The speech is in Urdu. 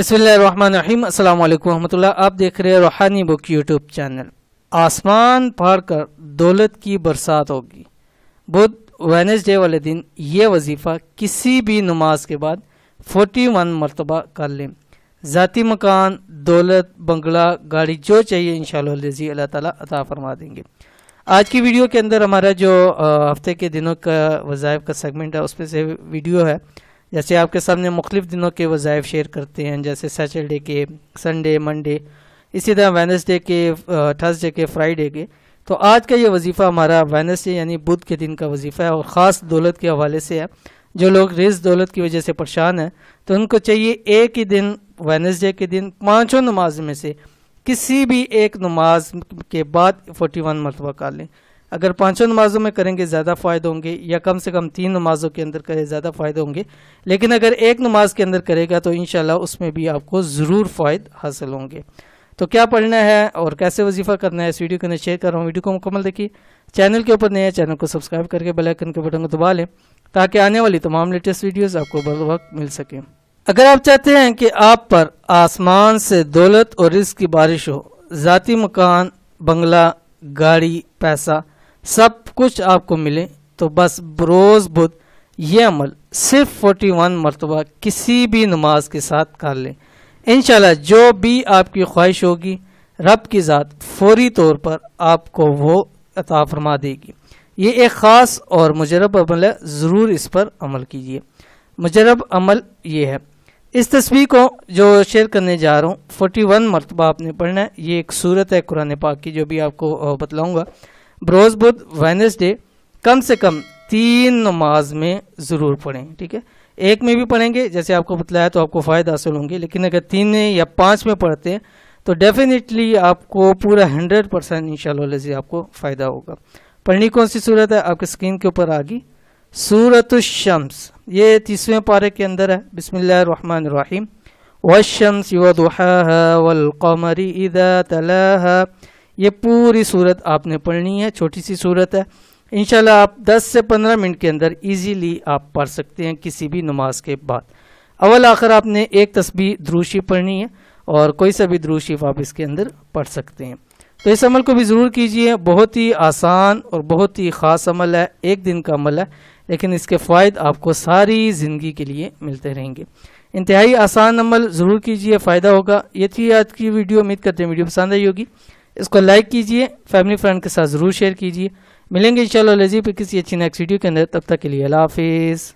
بسم اللہ الرحمن الرحیم السلام علیکم و اللہ آپ دیکھ رہے روحانی بک یوٹیوب چینل آسمان پھاڑ کر دولت کی برسات ہوگی بدھ ڈے والے دن یہ وظیفہ کسی بھی نماز کے بعد فورٹی ون مرتبہ کر لیں ذاتی مکان دولت بنگلہ گاڑی جو چاہیے انشاءاللہ اللہ اللہ تعالیٰ عطا فرما دیں گے آج کی ویڈیو کے اندر ہمارا جو ہفتے کے دنوں کا وظائف کا سیگمنٹ ہے اس میں سے ویڈیو ہے جیسے آپ کے سامنے مختلف دنوں کے وظائف شیئر کرتے ہیں جیسے سیچرڈے کے سنڈے منڈے اسی طرح وینسڈے کے تھرسڈے کے فرائیڈے کے تو آج کا یہ وظیفہ ہمارا وینسڈے یعنی بدھ کے دن کا وظیفہ ہے اور خاص دولت کے حوالے سے ہے جو لوگ رز دولت کی وجہ سے پریشان ہیں تو ان کو چاہیے ایک ہی دن وینسڈے کے دن پانچوں نماز میں سے کسی بھی ایک نماز کے بعد فورٹی ون مرتبہ کر لیں اگر پانچوں نمازوں میں کریں گے زیادہ فائدہ ہوں گے یا کم سے کم تین نمازوں کے اندر کرے زیادہ فائدہ ہوں گے لیکن اگر ایک نماز کے اندر کرے گا تو انشاءاللہ اس میں بھی آپ کو ضرور فائد حاصل ہوں گے تو کیا پڑھنا ہے اور کیسے وظیفہ کرنا ہے اس ویڈیو کے اندر شیئر کر رہا ہوں ویڈیو کو مکمل دیکھیے چینل کے اوپر نئے چینل کو سبسکرائب کر کے بلیکن کے بٹن کو دبا لیں تاکہ آنے والی تمام لیٹسٹ ویڈیوز آپ کو بر وقت مل سکیں اگر آپ چاہتے ہیں کہ آپ پر آسمان سے دولت اور رزق کی بارش ہو ذاتی مکان بنگلہ گاڑی پیسہ سب کچھ آپ کو ملے تو بس بروز بدھ یہ عمل صرف فورٹی ون مرتبہ کسی بھی نماز کے ساتھ کر لیں انشاءاللہ جو بھی آپ کی خواہش ہوگی رب کی ذات فوری طور پر آپ کو وہ عطا فرما دے گی یہ ایک خاص اور مجرب عمل ہے ضرور اس پر عمل کیجیے مجرب عمل یہ ہے اس تصویر کو جو شیئر کرنے جا رہا ہوں فورٹی ون مرتبہ آپ نے پڑھنا ہے یہ ایک صورت ہے قرآن پاک کی جو بھی آپ کو بتلاؤں گا بروز بدھ وینس ڈے کم سے کم تین نماز میں ضرور پڑھیں ٹھیک ہے ایک میں بھی پڑھیں گے جیسے آپ کو بتلایا تو آپ کو فائدہ حاصل ہوں گے لیکن اگر تین میں یا پانچ میں پڑھتے ہیں تو ڈیفینیٹلی آپ کو پورا ہنڈریڈ پرسینٹ ان شاء اللہ لذیذ آپ کو فائدہ ہوگا پڑھنی کون سی صورت ہے آپ کے اسکرین کے اوپر آگی سورت الشمس یہ تیسویں پارے کے اندر ہے بسم اللہ الرحمن الرحیم و شمس یہ پوری صورت آپ نے پڑھنی ہے چھوٹی سی صورت ہے انشاءاللہ آپ دس سے پندرہ منٹ کے اندر ایزیلی آپ پڑھ سکتے ہیں کسی بھی نماز کے بعد اول آخر آپ نے ایک تسبیح دروشی پڑھنی ہے اور کوئی سا بھی دروشی آپ اس کے اندر پڑھ سکتے ہیں تو اس عمل کو بھی ضرور کیجئے بہت ہی آسان اور بہت ہی خاص عمل ہے ایک دن کا عمل ہے لیکن اس کے فوائد آپ کو ساری زندگی کے لیے ملتے رہیں گے انتہائی آسان عمل ضرور کیجئے فائدہ ہوگا یہ تھی آج کی ویڈیو امید کرتے ہیں ویڈیو پسند آئی ہوگی اس کو لائک کیجئے فیملی فرینڈ کے ساتھ ضرور شیئر کیجئے ملیں گے چلو لذیذ کسی اچھی نیکسٹ ویڈیو کے اندر تب تک کے لیے اللہ حافظ